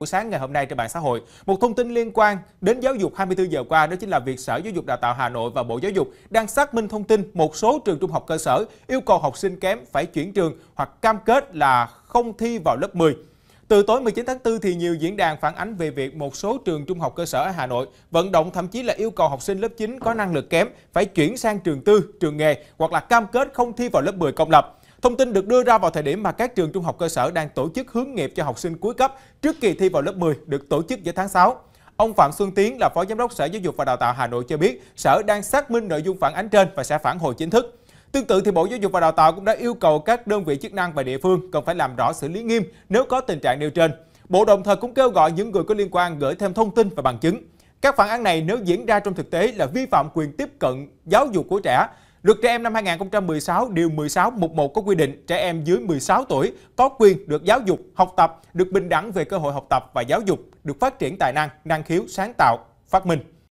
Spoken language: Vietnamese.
Buổi sáng ngày hôm nay trên mạng xã hội, một thông tin liên quan đến giáo dục 24 giờ qua đó chính là việc Sở Giáo dục Đào tạo Hà Nội và Bộ Giáo dục đang xác minh thông tin một số trường trung học cơ sở yêu cầu học sinh kém phải chuyển trường hoặc cam kết là không thi vào lớp 10. Từ tối 19 tháng 4 thì nhiều diễn đàn phản ánh về việc một số trường trung học cơ sở ở Hà Nội vận động thậm chí là yêu cầu học sinh lớp 9 có năng lực kém phải chuyển sang trường tư, trường nghề hoặc là cam kết không thi vào lớp 10 công lập. Thông tin được đưa ra vào thời điểm mà các trường trung học cơ sở đang tổ chức hướng nghiệp cho học sinh cuối cấp trước kỳ thi vào lớp 10 được tổ chức giữa tháng 6. Ông Phạm Xuân Tiến là Phó Giám đốc Sở Giáo dục và Đào tạo Hà Nội cho biết, Sở đang xác minh nội dung phản ánh trên và sẽ phản hồi chính thức. Tương tự thì Bộ Giáo dục và Đào tạo cũng đã yêu cầu các đơn vị chức năng và địa phương cần phải làm rõ xử lý nghiêm nếu có tình trạng nêu trên. Bộ đồng thời cũng kêu gọi những người có liên quan gửi thêm thông tin và bằng chứng. Các phản án này nếu diễn ra trong thực tế là vi phạm quyền tiếp cận giáo dục của trẻ Luật trẻ em năm 2016 điều 16 mục 1 có quy định trẻ em dưới 16 tuổi có quyền được giáo dục, học tập, được bình đẳng về cơ hội học tập và giáo dục, được phát triển tài năng, năng khiếu, sáng tạo, phát minh.